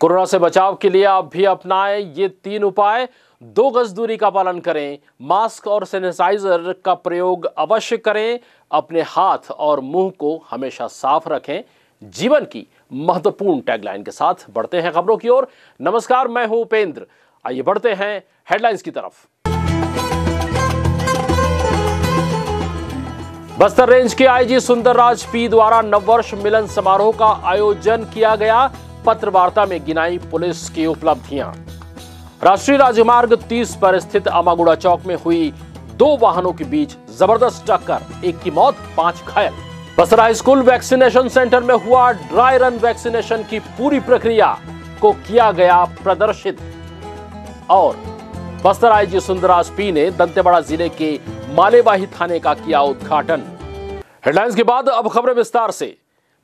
Corona से बचाव के लिए आप भी अपनाएं ये तीन उपाय दो गज दूरी का पालन करें मास्क और सैनिटाइजर का प्रयोग अवश्य करें अपने हाथ और मुंह को हमेशा साफ रखें जीवन की महत्वपूर्ण टैगलाइन के साथ बढ़ते हैं खबरों की ओर नमस्कार मैं हूं उपेंद्र आइए बढ़ते हैं हेडलाइंस की तरफ बस्तर रेंज के आईजी सुंदरराज पी द्वारा नववर्ष मिलन समारोह का आयोजन किया गया पत्रवार्ता में गिनाई पुलिस की उपलब्धियां राष्ट्रीय राजमार्ग 30 पर स्थित अमागुड़ा चौक में हुई दो वाहनों के बीच जबरदस्त टक्कर एक की मौत पांच घायल बसरा स्कूल वैक्सीनेशन सेंटर में हुआ ड्राई रन वैक्सीनेशन की पूरी प्रक्रिया को किया गया प्रदर्शित और बस्तर जी सुंदराज पी ने दंतेवाड़ा जिले के मालेवाही थाने का किया उद्घाटन हेडलाइंस के बाद अब खबरें विस्तार से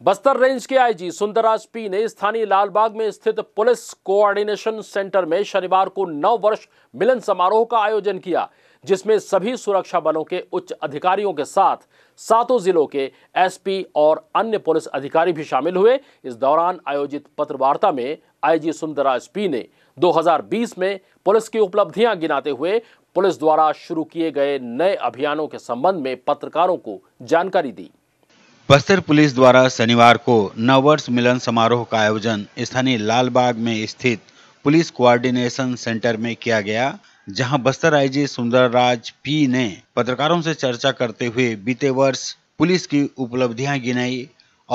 बस्तर रेंज के आईजी सुंदरराज पी ने स्थानीय लालबाग में स्थित पुलिस कोऑर्डिनेशन सेंटर में शनिवार को नव वर्ष मिलन समारोह का आयोजन किया जिसमें सभी सुरक्षा बलों के उच्च अधिकारियों के साथ सातों जिलों के एसपी और अन्य पुलिस अधिकारी भी शामिल हुए इस दौरान आयोजित पत्रवार्ता में आईजी सुंदरराज पी ने 2020 में पुलिस की उपलब्धियां गिनाते हुए पुलिस द्वारा शुरू किए गए नए अभियानों के संबंध में पत्रकारों को जानकारी दी बस्तर पुलिस द्वारा शनिवार को नववर्ष मिलन समारोह का आयोजन स्थानीय लालबाग में स्थित पुलिस कोऑर्डिनेशन सेंटर में किया गया जहां बस्तर आईजी सुंदरराज पी ने पत्रकारों से चर्चा करते हुए बीते वर्ष पुलिस की उपलब्धियां गिनाई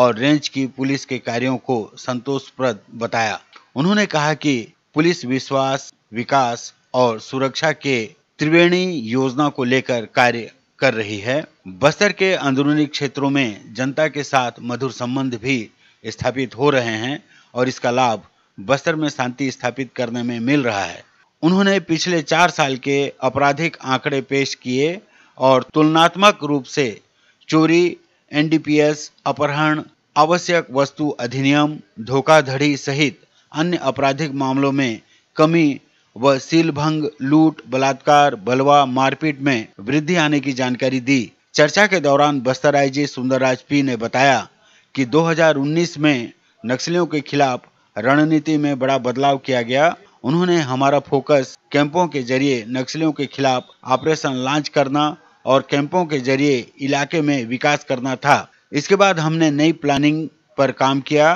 और रेंज की पुलिस के कार्यों को संतोषप्रद बताया उन्होंने कहा कि पुलिस विश्वास विकास और सुरक्षा के त्रिवेणी योजना को लेकर कार्य कर रही है बस्तर के अंदरूनी क्षेत्रों में जनता के साथ मधुर संबंध भी स्थापित हो रहे हैं और इसका लाभ बस्तर में शांति स्थापित करने में मिल रहा है उन्होंने पिछले चार साल के आपराधिक आंकड़े पेश किए और तुलनात्मक रूप से चोरी एनडीपीएस अपहरण आवश्यक वस्तु अधिनियम धोखाधड़ी सहित अन्य आपराधिक मामलों में कमी व सील भंग लूट बलात्कार बलवा मारपीट में वृद्धि आने की जानकारी दी चर्चा के दौरान बस्तर आईजी सुंदरराज पी ने बताया कि 2019 में नक्सलियों के खिलाफ रणनीति में बड़ा बदलाव किया गया उन्होंने हमारा फोकस कैंपों के जरिए नक्सलियों के खिलाफ ऑपरेशन लॉन्च करना और कैंपों के जरिए इलाके में विकास करना था इसके बाद हमने नई प्लानिंग पर काम किया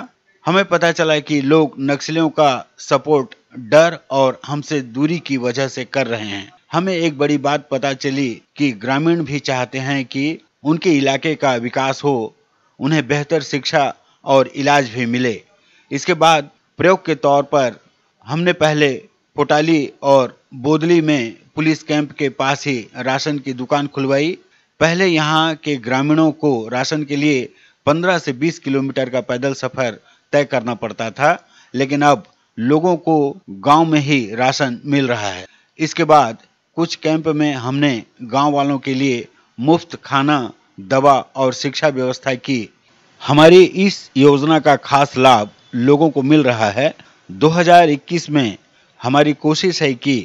हमें पता चला कि लोग नक्सलियों का सपोर्ट डर और हमसे दूरी की वजह से कर रहे हैं हमें एक बड़ी बात पता चली कि ग्रामीण भी चाहते हैं कि उनके इलाके का विकास हो उन्हें बेहतर शिक्षा और इलाज भी मिले इसके बाद प्रयोग के तौर पर हमने पहले पोटाली और बोदली में पुलिस कैंप के पास ही राशन की दुकान खुलवाई पहले यहाँ के ग्रामीणों को राशन के लिए 15 से 20 किलोमीटर का पैदल सफ़र तय करना पड़ता था लेकिन अब लोगों को गांव में ही राशन मिल रहा है इसके बाद कुछ कैंप में हमने गांव वालों के लिए मुफ्त खाना दवा और शिक्षा व्यवस्था की हमारी इस योजना का खास लाभ लोगों को मिल रहा है 2021 में हमारी कोशिश है कि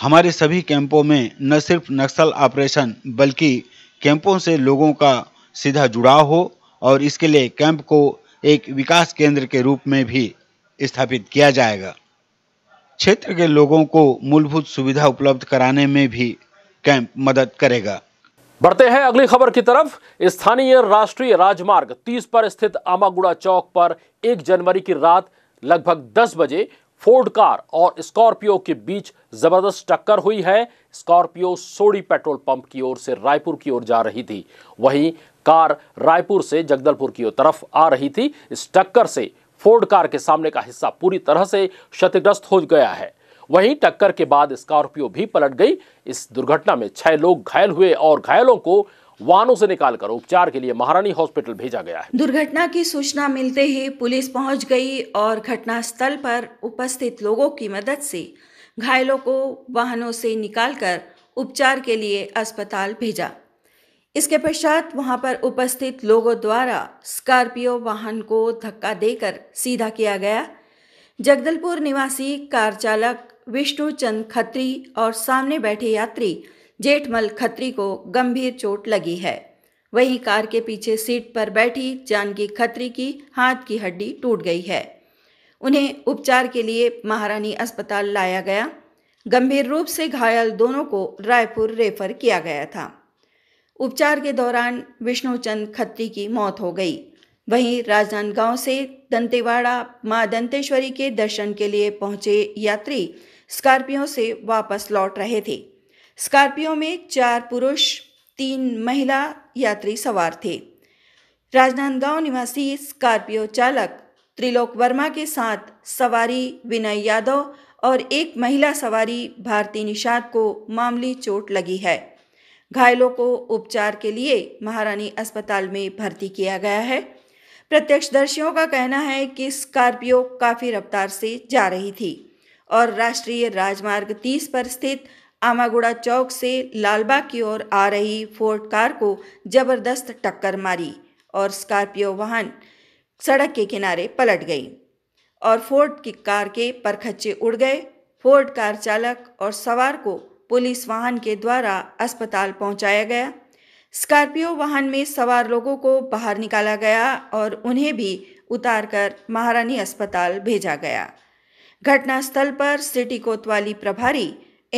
हमारे सभी कैंपों में न सिर्फ नक्सल ऑपरेशन बल्कि कैंपों से लोगों का सीधा जुड़ाव हो और इसके लिए कैंप को एक विकास केंद्र के रूप में भी स्थापित किया जाएगा क्षेत्र के लोगों को मूलभूत सुविधा उपलब्ध कराने में भी कैंप मदद करेगा बढ़ते हैं अगली खबर की तरफ स्थानीय राष्ट्रीय राजमार्ग 30 पर स्थित आमागुड़ा चौक पर 1 जनवरी की रात लगभग 10 बजे फोर्ड कार और स्कॉर्पियो के बीच जबरदस्त टक्कर हुई है स्कॉर्पियो सोडी पेट्रोल पंप की ओर से रायपुर की ओर जा रही थी वहीं कार रायपुर से जगदलपुर की ओर तरफ आ रही थी इस टक्कर से फोर्ड कार के सामने का हिस्सा पूरी तरह से क्षतिग्रस्त हो गया है वहीं टक्कर के बाद स्कॉर्पियो भी पलट गई इस दुर्घटना में छह लोग घायल हुए और घायलों को वाहनों से निकालकर उपचार के लिए महारानी हॉस्पिटल भेजा गया है दुर्घटना की सूचना मिलते ही पुलिस पहुंच गई और घटना स्थल पर उपस्थित लोगों की मदद से घायलों को वाहनों से निकालकर उपचार के लिए अस्पताल भेजा इसके पश्चात वहां पर उपस्थित लोगों द्वारा स्कॉर्पियो वाहन को धक्का देकर सीधा किया गया जगदलपुर निवासी कार चालक विष्णु चंद खत्री और सामने बैठे यात्री जेठमल खत्री को गंभीर चोट लगी है वहीं कार के पीछे सीट पर बैठी जानकी खत्री की हाथ की हड्डी टूट गई है उन्हें उपचार के लिए महारानी अस्पताल लाया गया गंभीर रूप से घायल दोनों को रायपुर रेफर किया गया था उपचार के दौरान विष्णुचंद खत्री की मौत हो गई वहीं राजनांदगांव से दंतेवाड़ा मां दंतेश्वरी के दर्शन के लिए पहुंचे यात्री स्कॉर्पियो से वापस लौट रहे थे स्कॉर्पियो में चार पुरुष तीन महिला यात्री सवार थे राजनांदगांव निवासी स्कॉर्पियो चालक त्रिलोक वर्मा के साथ सवारी विनय यादव और एक महिला सवारी भारती निषाद को मामली चोट लगी है घायलों को उपचार के लिए महारानी अस्पताल में भर्ती किया गया है प्रत्यक्षदर्शियों का कहना है कि स्कॉर्पियो काफ़ी रफ्तार से जा रही थी और राष्ट्रीय राजमार्ग 30 पर स्थित आमागुड़ा चौक से लालबाग की ओर आ रही फोर्ड कार को जबरदस्त टक्कर मारी और स्कॉर्पियो वाहन सड़क के किनारे पलट गई और फोर्ड की कार के परखच्चे उड़ गए फोर्ड कार चालक और सवार को पुलिस वाहन के द्वारा अस्पताल पहुंचाया गया स्कॉर्पियो वाहन में सवार लोगों को बाहर निकाला गया और उन्हें भी उतारकर महारानी अस्पताल भेजा गया घटनास्थल पर सिटी कोतवाली प्रभारी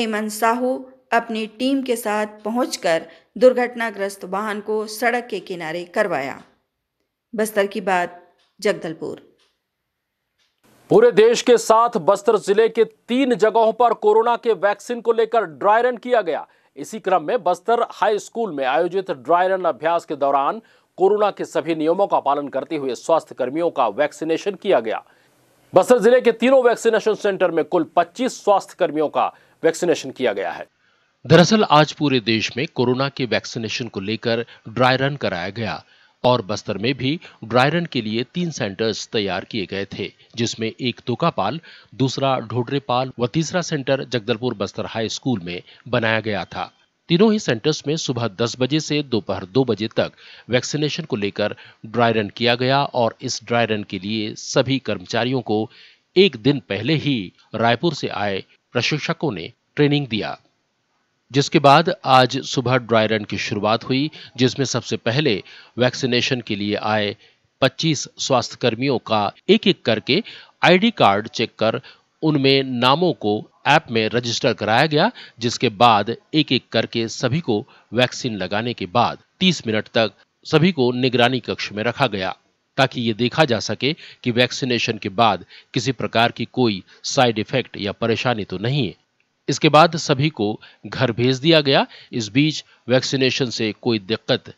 एमन साहू अपनी टीम के साथ पहुंचकर दुर्घटनाग्रस्त वाहन को सड़क के किनारे करवाया बस्तर की बात जगदलपुर पूरे देश के साथ बस्तर जिले के तीन जगहों पर कोरोना के वैक्सीन को लेकर ड्राई रन किया गया इसी क्रम में बस्तर हाई स्कूल में आयोजित ड्राई रन अभ्यास के दौरान कोरोना के सभी नियमों का पालन करते हुए स्वास्थ्य कर्मियों का वैक्सीनेशन किया गया बस्तर जिले के तीनों वैक्सीनेशन सेंटर में कुल 25 स्वास्थ्य कर्मियों का वैक्सीनेशन किया गया है दरअसल आज पूरे देश में कोरोना के वैक्सीनेशन को लेकर ड्राई रन कराया गया और बस्तर में भी ड्राई रन के लिए तीन सेंटर्स तैयार किए गए थे जिसमें एक तुकापाल दूसरा ढोडरेपाल व तीसरा centre Jagdalpur Bastar high school में बनाया गया था तीनों ही सेंटर्स में सुबह 10 बजे से दोपहर 2 बजे तक वैक्सीनेशन को लेकर ड्राई रन किया गया और इस ड्राई रन के लिए सभी कर्मचारियों को एक दिन पहले ही रायपुर से आए प्रशिक्षकों ने ट्रेनिंग दिया जिसके बाद आज सुबह ड्राई रन की शुरुआत हुई जिसमें सबसे पहले वैक्सीनेशन के लिए आए 25 स्वास्थ्यकर्मियों का एक एक करके आईडी कार्ड चेक कर उनमें नामों को ऐप में रजिस्टर कराया गया जिसके बाद एक एक करके सभी को वैक्सीन लगाने के बाद 30 मिनट तक सभी को निगरानी कक्ष में रखा गया ताकि ये देखा जा सके कि वैक्सीनेशन के बाद किसी प्रकार की कोई साइड इफेक्ट या परेशानी तो नहीं है इसके बाद सभी को घर भेज दिया गया इस बीच वैक्सीनेशन से कोई दिक्कत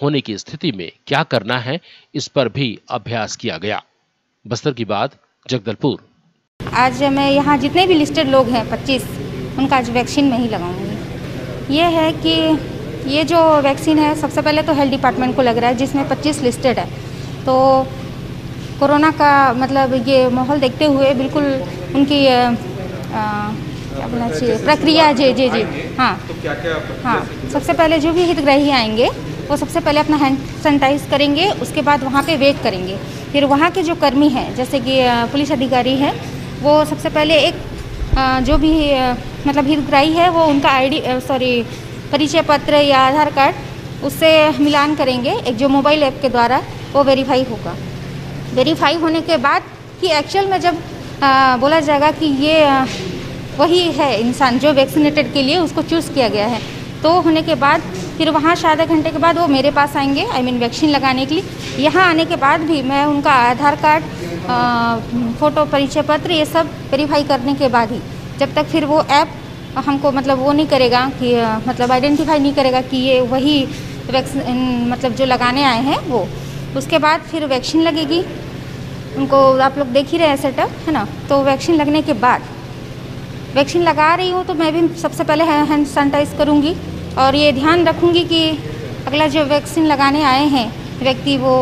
होने की स्थिति में क्या करना है इस पर भी अभ्यास किया गया बस्तर की बात जगदलपुर आज मैं यहाँ जितने भी लिस्टेड लोग हैं 25 उनका आज वैक्सीन में ही लगाऊंगी ये है कि ये जो वैक्सीन है सबसे पहले तो हेल्थ डिपार्टमेंट को लग रहा है जिसमें 25 लिस्टेड है तो कोरोना का मतलब ये माहौल देखते हुए बिल्कुल उनकी आ, आ, क्या बोलना चाहिए प्रक्रिया जी जी जी हाँ तो क्या क्या हाँ सबसे पहले जो भी हितग्राही आएंगे वो सबसे पहले अपना हैंड सैनिटाइज करेंगे उसके बाद वहाँ पे वेट करेंगे फिर वहाँ के जो कर्मी हैं जैसे कि पुलिस अधिकारी है वो सबसे पहले एक जो भी मतलब हितग्राही है वो उनका आईडी सॉरी परिचय पत्र या आधार कार्ड उससे मिलान करेंगे एक जो मोबाइल ऐप के द्वारा वो वेरीफाई होगा वेरीफाई होने के बाद कि एक्चुअल में जब आ, बोला जाएगा कि ये वही है इंसान जो वैक्सीनेटेड के लिए उसको चूज़ किया गया है तो होने के बाद फिर वहाँ से आधा घंटे के बाद वो मेरे पास आएंगे I I mean mean, vaccine लगाने के लिए यहाँ आने के बाद भी मैं उनका आधार कार्ड फ़ोटो परिचय पत्र ये सब वेरीफाई करने के बाद ही जब तक फिर वो ऐप हमको मतलब वो नहीं करेगा कि मतलब आइडेंटिफाई नहीं करेगा कि ये वही वैक्सीन मतलब जो लगाने आए हैं वो उसके बाद फिर वैक्सीन लगेगी उनको आप लोग देख ही रहे हैं सेटअप है ना तो वैक्सीन लगने के बाद वैक्सीन लगा रही हूँ तो मैं भी सबसे पहले हैंड सैनिटाइज करूँगी और ये ध्यान रखूँगी कि अगला जो वैक्सीन लगाने आए हैं व्यक्ति वो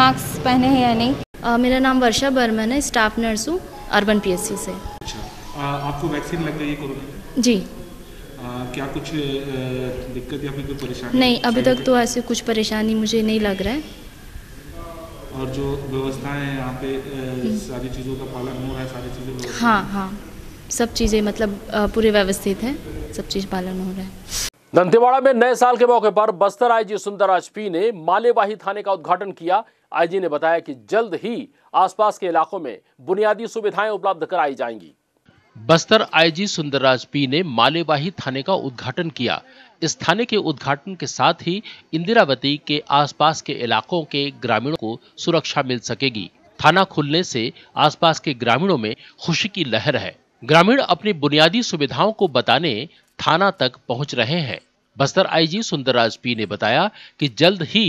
मास्क पहने हैं या नहीं आ, मेरा नाम वर्षा बर्मन है स्टाफ नर्स हूँ अर्बन पी से आ, अच्छा, आपको वैक्सीन लग गई कोरोना जी आ, क्या कुछ दिक्कत या फिर कोई परेशानी नहीं अभी तक तो ऐसे कुछ परेशानी मुझे नहीं लग रहा है और जो व्यवस्थाएं यहाँ पे हम्म। सारी चीज़ों का पालन हो रहा है सारी चीज़ें हाँ हाँ सब चीज़ें मतलब पूरे व्यवस्थित हैं सब चीज़ पालन हो रहा है दंतेवाड़ा में नए साल के मौके पर बस्तर आईजी सुंदरराज पी ने मालेवाही थाने का उद्घाटन किया आईजी ने बताया कि जल्द ही आसपास के इलाकों में बुनियादी सुविधाएं उपलब्ध कराई जाएंगी बस्तर आईजी सुंदरराज पी ने मालेवाही थाने का उद्घाटन किया इस थाने के उद्घाटन के साथ ही इंदिरावती के आसपास के इलाकों के ग्रामीणों को सुरक्षा मिल सकेगी थाना खुलने से आसपास के ग्रामीणों में खुशी की लहर है ग्रामीण अपनी बुनियादी सुविधाओं को बताने थाना तक पहुंच रहे हैं बस्तर आईजी सुंदरराज पी ने बताया कि जल्द ही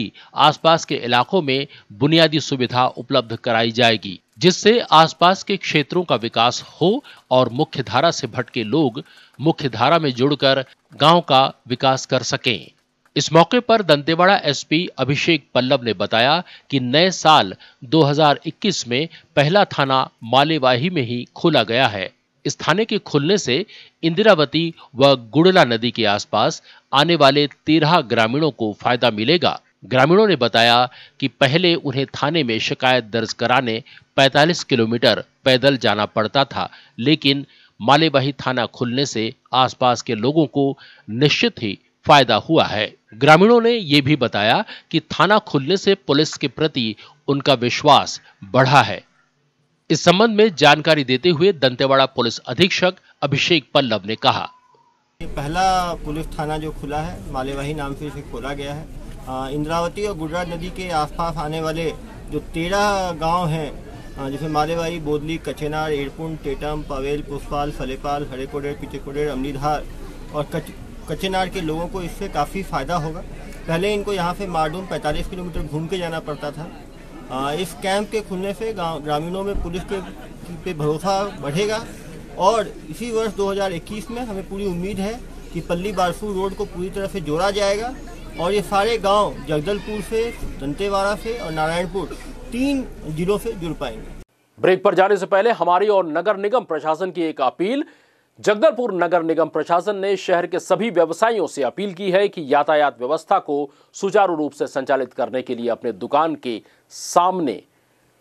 आसपास के इलाकों में बुनियादी सुविधा उपलब्ध कराई जाएगी जिससे आसपास के क्षेत्रों का विकास हो और मुख्य धारा से भटके लोग मुख्य धारा में जुड़कर गांव का विकास कर सकें इस मौके पर दंतेवाड़ा एसपी अभिषेक पल्लव ने बताया कि नए साल 2021 में पहला थाना मालेवाही में ही खोला गया है इस थाने के खुलने से इंदिरावती व गुड़ला नदी के आसपास आने वाले तेरह ग्रामीणों को फायदा मिलेगा ग्रामीणों ने बताया कि पहले उन्हें थाने में शिकायत दर्ज कराने 45 किलोमीटर पैदल जाना पड़ता था लेकिन मालेबाही थाना खुलने से आसपास के लोगों को निश्चित ही फायदा हुआ है ग्रामीणों ने ये भी बताया कि थाना खुलने से पुलिस के प्रति उनका विश्वास बढ़ा है इस संबंध में जानकारी देते हुए दंतेवाड़ा पुलिस अधीक्षक अभिषेक पल्लव ने कहा पहला पुलिस थाना जो खुला है मालेवाही नाम से इसे खोला गया है इंद्रावती और गुजरात नदी के आसपास आने वाले जो तेरह गांव हैं जैसे मालेवाही बोदली कचेनार एरपुंड टेटम पवेल पुष्पाल फलेपाल हरेकोडेर पिचेकोडेर अमलीधार और कच, कचेनार के लोगों को इससे काफ़ी फ़ायदा होगा पहले इनको यहाँ से मारडूम 45 किलोमीटर घूम के जाना पड़ता था इस कैंप के खुलने से ग्रामीणों में पुलिस के पे भरोसा बढ़ेगा और इसी वर्ष 2021 में हमें पूरी उम्मीद है कि पल्ली बारसू रोड को पूरी तरह से जोड़ा जाएगा और ये सारे गांव जगदलपुर से दंतेवाड़ा से और नारायणपुर तीन जिलों से जुड़ पाएंगे ब्रेक पर जाने से पहले हमारी और नगर निगम प्रशासन की एक अपील जगदलपुर नगर निगम प्रशासन ने शहर के सभी व्यवसायियों से अपील की है कि यातायात व्यवस्था को सुचारू रूप से संचालित करने के लिए अपने दुकान के सामने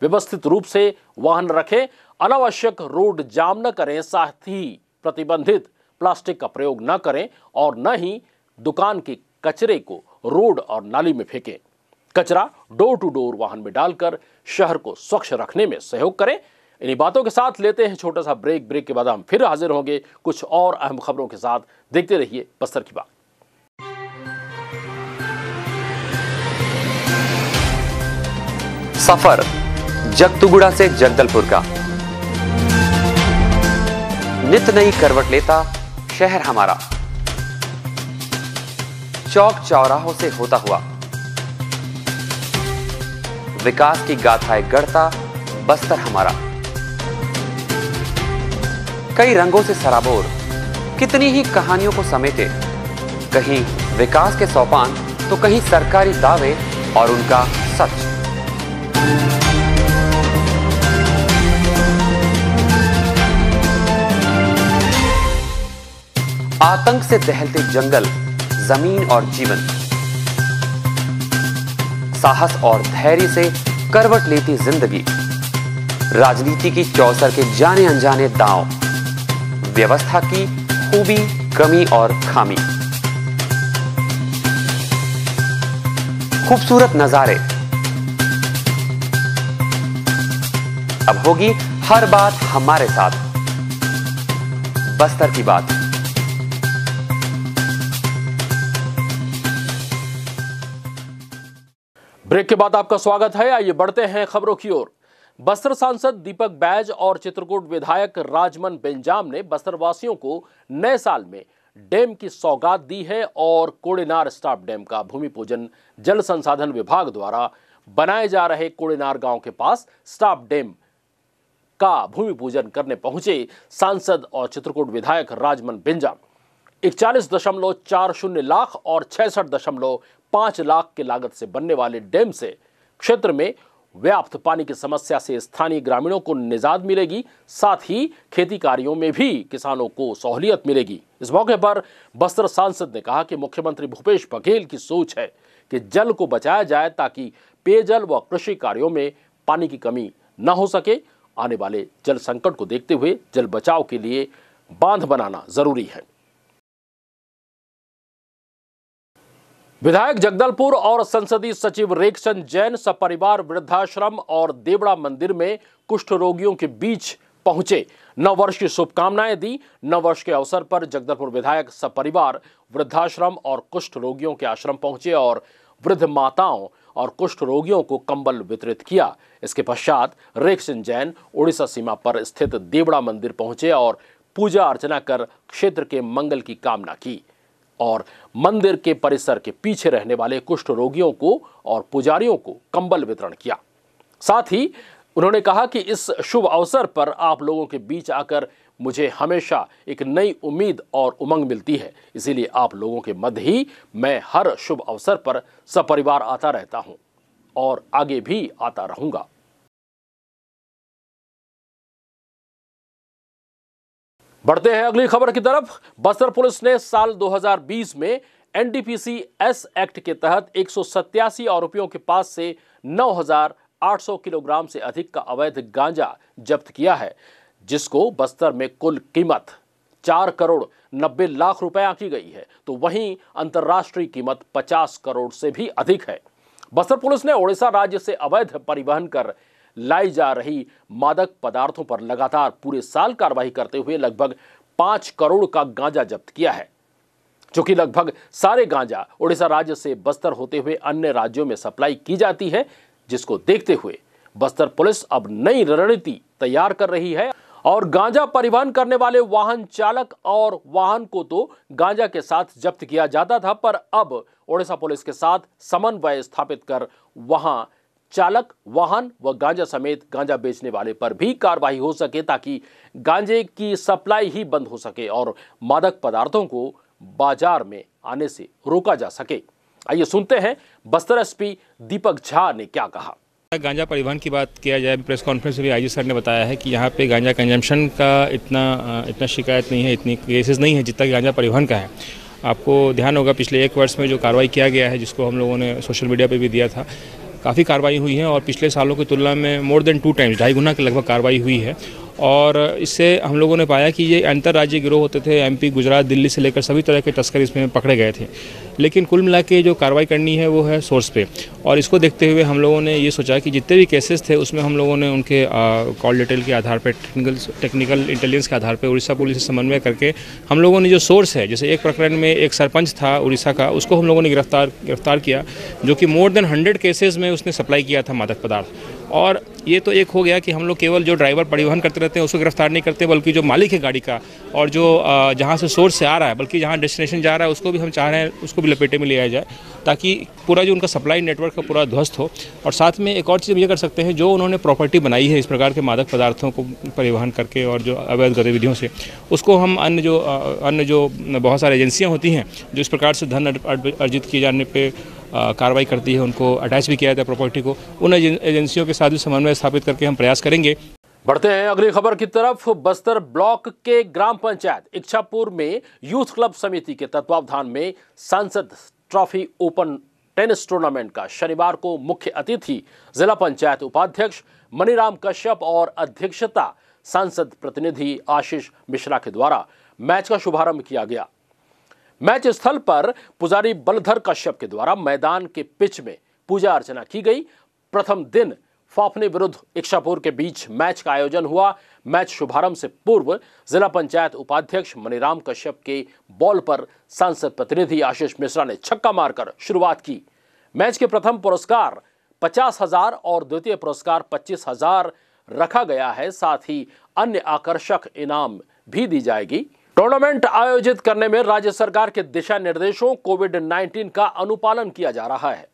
व्यवस्थित रूप से वाहन रखें अनावश्यक रोड जाम न करें साथ ही प्रतिबंधित प्लास्टिक का प्रयोग न करें और न ही दुकान के कचरे को रोड और नाली में फेंकें कचरा डोर टू डोर वाहन में डालकर शहर को स्वच्छ रखने में सहयोग करें इन्हीं बातों के साथ लेते हैं छोटा सा ब्रेक ब्रेक के बाद हम फिर हाजिर होंगे कुछ और अहम खबरों के साथ देखते रहिए बस्तर की बात सफर जगतुगुड़ा से जगदलपुर का नित नई करवट लेता शहर हमारा चौक चौराहों से होता हुआ विकास की गाथाएं गढ़ता बस्तर हमारा कई रंगों से सराबोर कितनी ही कहानियों को समेटे कहीं विकास के सोपान तो कहीं सरकारी दावे और उनका सच आतंक से दहलते जंगल जमीन और जीवन साहस और धैर्य से करवट लेती जिंदगी राजनीति की चौसर के जाने अनजाने दांव व्यवस्था की खूबी कमी और खामी खूबसूरत नजारे अब होगी हर बात हमारे साथ बस्तर की बात ब्रेक के बाद आपका स्वागत है आइए बढ़ते हैं खबरों की ओर बस्तर सांसद दीपक बैज और चित्रकूट विधायक राजमन बेंजाम ने बस्तर वासियों को नए साल में डैम की सौगात दी है और कोड़ेनार स्टाफ डैम का भूमि पूजन जल संसाधन विभाग द्वारा बनाए जा रहे कोड़ेनार गांव के पास स्टाफ डैम का भूमि पूजन करने पहुंचे सांसद और चित्रकूट विधायक राजमन बेंजाम इकचालीस दशमलव चार शून्य लाख और छसठ दशमलव पांच लाख की लागत से बनने वाले डैम से क्षेत्र में व्याप्त पानी की समस्या से स्थानीय ग्रामीणों को निजात मिलेगी साथ ही खेती कार्यों में भी किसानों को सहूलियत मिलेगी इस मौके पर बस्तर सांसद ने कहा कि मुख्यमंत्री भूपेश बघेल की सोच है कि जल को बचाया जाए ताकि पेयजल व कृषि कार्यों में पानी की कमी न हो सके आने वाले जल संकट को देखते हुए जल बचाव के लिए बांध बनाना जरूरी है विधायक जगदलपुर और संसदीय सचिव रेखचंद जैन सपरिवार वृद्धाश्रम और देवड़ा मंदिर में कुष्ठ रोगियों के बीच पहुंचे नववर्ष की शुभकामनाएं दी नववर्ष के अवसर पर जगदलपुर विधायक सपरिवार वृद्धाश्रम और कुष्ठ रोगियों के आश्रम पहुंचे और वृद्ध माताओं और कुष्ठ रोगियों को कंबल वितरित किया इसके पश्चात रेखचंद जैन उड़ीसा सीमा पर स्थित देवड़ा मंदिर पहुंचे और पूजा अर्चना कर क्षेत्र के मंगल की कामना की और मंदिर के परिसर के पीछे रहने वाले कुष्ठ रोगियों को और पुजारियों को कंबल वितरण किया साथ ही उन्होंने कहा कि इस शुभ अवसर पर आप लोगों के बीच आकर मुझे हमेशा एक नई उम्मीद और उमंग मिलती है इसीलिए आप लोगों के मध्य ही मैं हर शुभ अवसर पर सपरिवार आता रहता हूँ और आगे भी आता रहूँगा बढ़ते हैं अगली खबर की तरफ बस्तर पुलिस ने साल 2020 में एनडीपीसी एस एक्ट के तहत एक आरोपियों के पास से 9,800 किलोग्राम से अधिक का अवैध गांजा जब्त किया है जिसको बस्तर में कुल कीमत 4 करोड़ 90 लाख रुपए आंकी गई है तो वहीं अंतर्राष्ट्रीय कीमत 50 करोड़ से भी अधिक है बस्तर पुलिस ने ओडिशा राज्य से अवैध परिवहन कर लाई जा रही मादक पदार्थों पर लगातार पूरे साल कार्रवाई करते हुए लगभग पांच करोड़ का गांजा जब्त किया है जो कि लगभग सारे गांजा उड़ीसा राज्य से बस्तर होते हुए अन्य राज्यों में सप्लाई की जाती है जिसको देखते हुए बस्तर पुलिस अब नई रणनीति तैयार कर रही है और गांजा परिवहन करने वाले वाहन चालक और वाहन को तो गांजा के साथ जब्त किया जाता था पर अब ओडिशा पुलिस के साथ समन्वय स्थापित कर वहां चालक वाहन व वा गांजा समेत गांजा बेचने वाले पर भी कार्रवाई हो सके ताकि गांजे की सप्लाई ही बंद हो सके और मादक पदार्थों को बाजार में आने से रोका जा सके आइए सुनते हैं बस्तर एसपी दीपक झा ने क्या कहा गांजा परिवहन की बात किया जाए प्रेस कॉन्फ्रेंस में भी जी सर ने बताया है कि यहाँ पे गांजा कंजम्पशन का इतना इतना शिकायत नहीं है इतनी केसेस नहीं है जितना गांजा परिवहन का है आपको ध्यान होगा पिछले एक वर्ष में जो कार्रवाई किया गया है जिसको हम लोगों ने सोशल मीडिया पे भी दिया था काफ़ी कार्रवाई हुई है और पिछले सालों की तुलना में मोर देन टू टाइम्स ढाई गुना के लगभग कार्रवाई हुई है और इससे हम लोगों ने पाया कि ये अंतर्राज्यीय गिरोह होते थे एमपी गुजरात दिल्ली से लेकर सभी तरह के तस्कर इसमें पकड़े गए थे लेकिन कुल मिला के जो कार्रवाई करनी है वो है सोर्स पे और इसको देखते हुए हम लोगों ने ये सोचा कि जितने भी केसेस थे उसमें हम लोगों ने उनके कॉल डिटेल के आधार पर टेक्निकल टेक्निकल इंटेलिजेंस के आधार पर उड़ीसा पुलिस से समन्वय करके हम लोगों ने जो सोर्स है जैसे एक प्रकरण में एक सरपंच था उड़ीसा का उसको हम लोगों ने गिरफ्तार गिरफ्तार किया जो कि मोर देन हंड्रेड केसेज में उसने सप्लाई किया था मादक पदार्थ और ये तो एक हो गया कि हम लोग केवल जो ड्राइवर परिवहन करते रहते हैं उसको गिरफ्तार नहीं करते बल्कि जो मालिक है गाड़ी का और जो जहाँ से सोर्स से आ रहा है बल्कि जहाँ डेस्टिनेशन जा रहा है उसको भी हम चाह रहे हैं उसको उसको भी लपेटे में लिया जाए ताकि पूरा जो उनका सप्लाई नेटवर्क का पूरा ध्वस्त हो और साथ में एक और चीज़ ये कर सकते हैं जो उन्होंने प्रॉपर्टी बनाई है इस प्रकार के मादक पदार्थों को परिवहन करके और जो अवैध गतिविधियों से उसको हम अन्य जो अन्य जो बहुत सारी एजेंसियाँ होती हैं जो इस प्रकार से धन अर्जित किए जाने पर कार्रवाई करती है उनको अटैच भी किया जाता है प्रॉपर्टी को उन एजेंसियों के साथ भी समन्वय स्थापित करके हम प्रयास करेंगे बढ़ते हैं अगली खबर की तरफ बस्तर ब्लॉक के ग्राम पंचायत इच्छापुर में यूथ क्लब समिति के तत्वावधान में सांसद ट्रॉफी ओपन टेनिस टूर्नामेंट का शनिवार को मुख्य अतिथि जिला पंचायत उपाध्यक्ष मणिराम कश्यप और अध्यक्षता सांसद प्रतिनिधि आशीष मिश्रा के द्वारा मैच का शुभारंभ किया गया मैच स्थल पर पुजारी बलधर कश्यप के द्वारा मैदान के पिच में पूजा अर्चना की गई प्रथम दिन फाफने विरुद्ध इक्शापुर के बीच मैच का आयोजन हुआ मैच शुभारंभ से पूर्व जिला पंचायत उपाध्यक्ष मनीराम कश्यप के बॉल पर सांसद प्रतिनिधि आशीष मिश्रा ने छक्का मारकर शुरुआत की मैच के प्रथम पुरस्कार पचास हजार और द्वितीय पुरस्कार पच्चीस हजार रखा गया है साथ ही अन्य आकर्षक इनाम भी दी जाएगी टूर्नामेंट आयोजित करने में राज्य सरकार के दिशा निर्देशों कोविड 19 का अनुपालन किया जा रहा है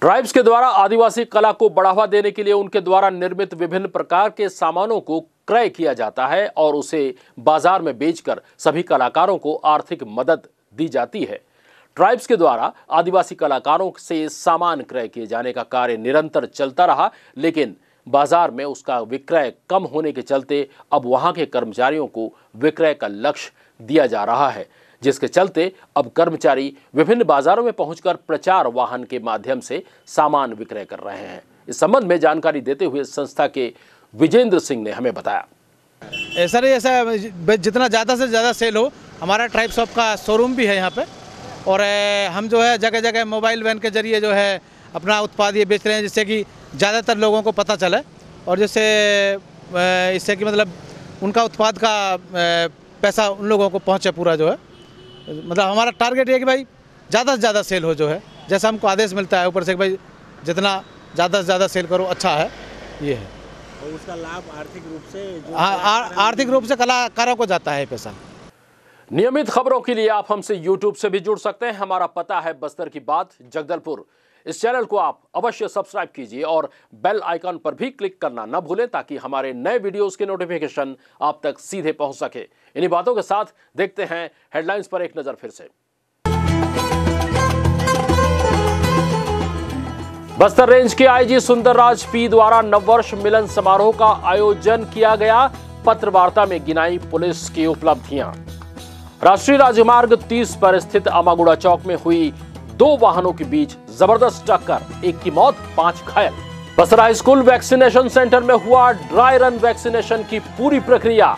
ट्राइब्स के द्वारा आदिवासी कला को बढ़ावा देने के लिए उनके द्वारा निर्मित विभिन्न प्रकार के सामानों को क्रय किया जाता है और उसे बाजार में बेचकर सभी कलाकारों को आर्थिक मदद दी जाती है ट्राइब्स के द्वारा आदिवासी कलाकारों से सामान क्रय किए जाने का कार्य निरंतर चलता रहा लेकिन बाजार में उसका विक्रय कम होने के चलते अब वहां के कर्मचारियों को विक्रय का लक्ष्य दिया जा रहा है जिसके चलते अब कर्मचारी विभिन्न बाजारों में पहुंचकर प्रचार वाहन के माध्यम से सामान विक्रय कर रहे हैं इस संबंध में जानकारी देते हुए संस्था के विजेंद्र सिंह ने हमें बताया ऐसा नहीं ऐसा जितना ज़्यादा से ज़्यादा सेल हो हमारा ट्राइब शॉप का शोरूम भी है यहाँ पे और हम जो है जगह जगह मोबाइल वैन के जरिए जो है अपना उत्पाद ये बेच रहे हैं जिससे कि ज़्यादातर लोगों को पता चले और जैसे इससे कि मतलब उनका उत्पाद का पैसा उन लोगों को पहुँचे पूरा जो है मतलब हमारा टारगेट ये कि भाई ज़्यादा से ज़्यादा सेल हो जो है जैसा हमको आदेश मिलता है ऊपर से भाई जितना ज़्यादा से ज़्यादा सेल करो अच्छा है ये है और उसका लाभ आर्थिक रूप से हाँ आर्थिक रूप से कलाकारों को जाता है पैसा नियमित खबरों के लिए आप हमसे यूट्यूब से भी जुड़ सकते हैं हमारा पता है बस्तर की बात जगदलपुर इस चैनल को आप अवश्य सब्सक्राइब कीजिए और बेल आइकन पर भी क्लिक करना न भूलें ताकि हमारे नए वीडियोस के नोटिफिकेशन आप तक सीधे पहुंच सके इन्हीं बातों के साथ देखते हैं हेडलाइंस पर एक नज़र फिर से बस्तर रेंज के आईजी सुंदरराज पी द्वारा नववर्ष मिलन समारोह का आयोजन किया गया पत्रवार्ता में गिनाई पुलिस की उपलब्धियां राष्ट्रीय राजमार्ग 30 पर स्थित अमागुड़ा चौक में हुई दो वाहनों के बीच जबरदस्त टक्कर एक की मौत पांच घायल बसरा स्कूल वैक्सीनेशन सेंटर में हुआ ड्राई रन वैक्सीनेशन की पूरी प्रक्रिया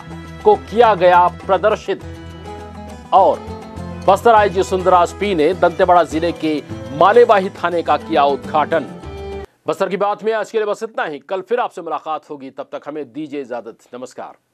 को किया गया प्रदर्शित और बसराई जी सुंदराज पी ने दंतेवाड़ा जिले के मालेवाही थाने का किया उद्घाटन बस्तर की बात में आज के लिए बस इतना ही कल फिर आपसे मुलाकात होगी तब तक हमें दीजिए इजाजत नमस्कार